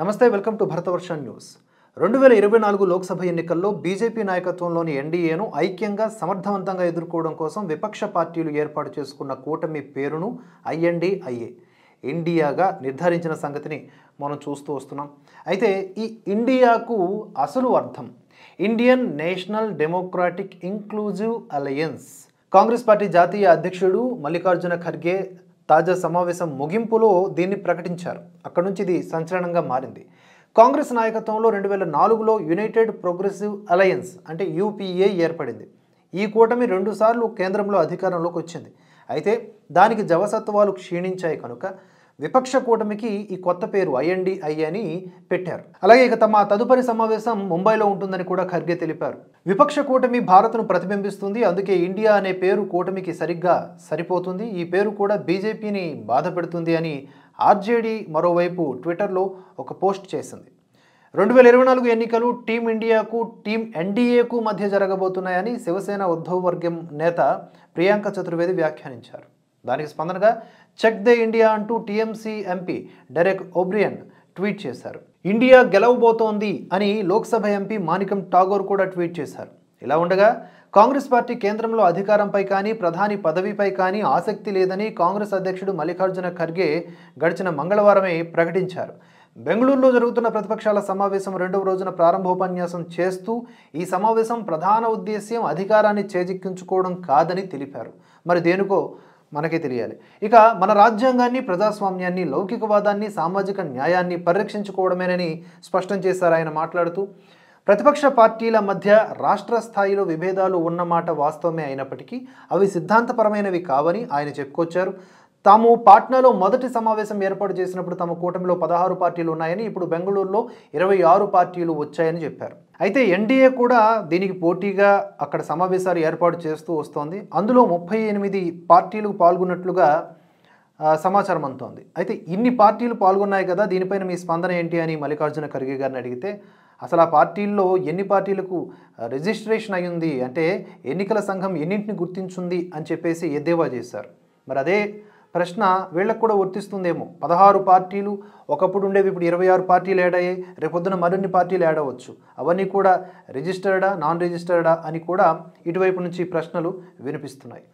నమస్తే welcome to Bharatavarsha news రెండు వేల ఇరవై నాలుగు లోక్సభ ఎన్నికల్లో బీజేపీ నాయకత్వంలోని ఎన్డీఏను ఐక్యంగా సమర్థవంతంగా ఎదుర్కోవడం కోసం విపక్ష పార్టీలు ఏర్పాటు చేసుకున్న కూటమి పేరును ఐఎన్డీఐఏ ఇండియాగా నిర్ధారించిన సంగతిని మనం చూస్తూ వస్తున్నాం అయితే ఈ ఇండియాకు అసలు అర్థం Indian national democratic inclusive alliance Congress party జాతీయ అధ్యక్షుడు మల్లికార్జున ఖర్గే తాజా సమావేశం ముగింపులో దీన్ని ప్రకటించారు అక్కడి నుంచి ఇది సంచలనంగా మారింది కాంగ్రెస్ నాయకత్వంలో రెండు వేల నాలుగులో యునైటెడ్ ప్రోగ్రెసివ్ అలయన్స్ అంటే యూపీఏ ఏర్పడింది ఈ కూటమి రెండుసార్లు కేంద్రంలో అధికారంలోకి వచ్చింది అయితే దానికి జవసత్వాలు క్షీణించాయి కనుక విపక్ష కూటమికి ఈ కొత్త పేరు ఐఎన్డిఐ అని పెట్టారు అలాగే ఇక తమ తదుపరి సమావేశం ముంబైలో ఉంటుందని కూడా ఖర్గే తెలిపారు విపక్ష కూటమి భారత్ను ప్రతిబింబిస్తుంది అందుకే ఇండియా అనే పేరు కూటమికి సరిగ్గా సరిపోతుంది ఈ పేరు కూడా బీజేపీని బాధ పెడుతుంది అని ఆర్జేడీ మరోవైపు ట్విట్టర్లో ఒక పోస్ట్ చేసింది రెండు వేల ఇరవై నాలుగు ఎన్నికలు టీమిండియాకు టీం ఎన్డీఏకు మధ్య జరగబోతున్నాయని శివసేన ఉద్ధవ వర్గం నేత ప్రియాంక చతుర్వేది వ్యాఖ్యానించారు దానికి స్పందనగా చెక్ ద ఇండియా అంటూ TMC MP Derek O'Brien tweet చేశారు ఇండియా గెలవబోతోంది అని లోక్సభ ఎంపీ మాణికం ఠాగూర్ కూడా ట్వీట్ చేశారు ఇలా ఉండగా కాంగ్రెస్ పార్టీ కేంద్రంలో అధికారంపై కానీ ప్రధాని పదవిపై కానీ ఆసక్తి లేదని కాంగ్రెస్ అధ్యక్షుడు మల్లికార్జున ఖర్గే గడిచిన మంగళవారమే ప్రకటించారు బెంగళూరులో జరుగుతున్న ప్రతిపక్షాల సమావేశం రెండవ రోజున ప్రారంభోపన్యాసం చేస్తూ ఈ సమావేశం ప్రధాన ఉద్దేశ్యం అధికారాన్ని చేజిక్కించుకోవడం కాదని తెలిపారు మరి దేనికో మనకే తెలియాలి ఇక మన రాజ్యాంగాన్ని ప్రజాస్వామ్యాన్ని లౌకికవాదాన్ని సామాజిక న్యాయాన్ని పరిరక్షించుకోవడమేనని స్పష్టం చేశారు ఆయన మాట్లాడుతూ ప్రతిపక్ష పార్టీల మధ్య రాష్ట్ర స్థాయిలో విభేదాలు ఉన్నమాట వాస్తవమే అయినప్పటికీ అవి సిద్ధాంతపరమైనవి కావని ఆయన చెప్పుకొచ్చారు తాము పాట్నాలో మొదటి సమావేశం ఏర్పాటు చేసినప్పుడు తమ కూటమిలో పదహారు పార్టీలు ఉన్నాయని ఇప్పుడు బెంగళూరులో ఇరవై ఆరు పార్టీలు వచ్చాయని చెప్పారు అయితే ఎన్డీఏ కూడా దీనికి పోటీగా అక్కడ సమావేశాలు ఏర్పాటు చేస్తూ వస్తోంది అందులో ముప్పై ఎనిమిది పార్టీలు పాల్గొన్నట్లుగా సమాచారం అందుతోంది అయితే ఇన్ని పార్టీలు పాల్గొన్నాయి కదా దీనిపైన మీ స్పందన ఏంటి అని మల్లికార్జున ఖర్గే గారిని అడిగితే అసలు ఆ పార్టీల్లో ఎన్ని పార్టీలకు రిజిస్ట్రేషన్ అయ్యింది అంటే ఎన్నికల సంఘం ఎన్నింటిని గుర్తించింది అని చెప్పేసి ఎద్దేవా చేశారు మరి అదే ప్రశ్న వీళ్ళకు కూడా వర్తిస్తుందేమో పదహారు పార్టీలు ఒకప్పుడు ఉండేవి ఇప్పుడు ఇరవై ఆరు పార్టీలు యాడ్ అయ్యాయి రేపొద్దున మరిన్ని పార్టీలు యాడ్ అవ్వచ్చు అవన్నీ కూడా రిజిస్టర్డా నాన్ రిజిస్టర్డా అని కూడా ఇటువైపు నుంచి ప్రశ్నలు వినిపిస్తున్నాయి